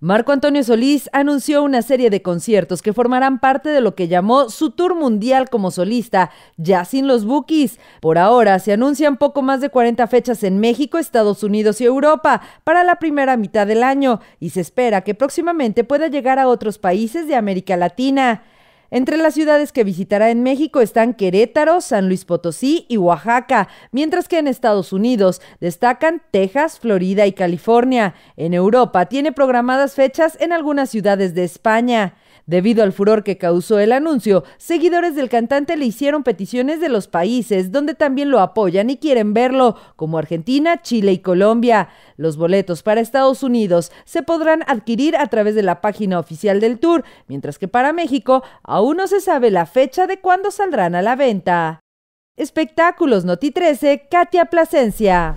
Marco Antonio Solís anunció una serie de conciertos que formarán parte de lo que llamó su tour mundial como solista, ya sin los bookies. Por ahora se anuncian poco más de 40 fechas en México, Estados Unidos y Europa para la primera mitad del año y se espera que próximamente pueda llegar a otros países de América Latina. Entre las ciudades que visitará en México están Querétaro, San Luis Potosí y Oaxaca, mientras que en Estados Unidos destacan Texas, Florida y California. En Europa tiene programadas fechas en algunas ciudades de España. Debido al furor que causó el anuncio, seguidores del cantante le hicieron peticiones de los países donde también lo apoyan y quieren verlo, como Argentina, Chile y Colombia. Los boletos para Estados Unidos se podrán adquirir a través de la página oficial del tour, mientras que para México aún no se sabe la fecha de cuándo saldrán a la venta. Espectáculos Noti 13, Katia Plasencia.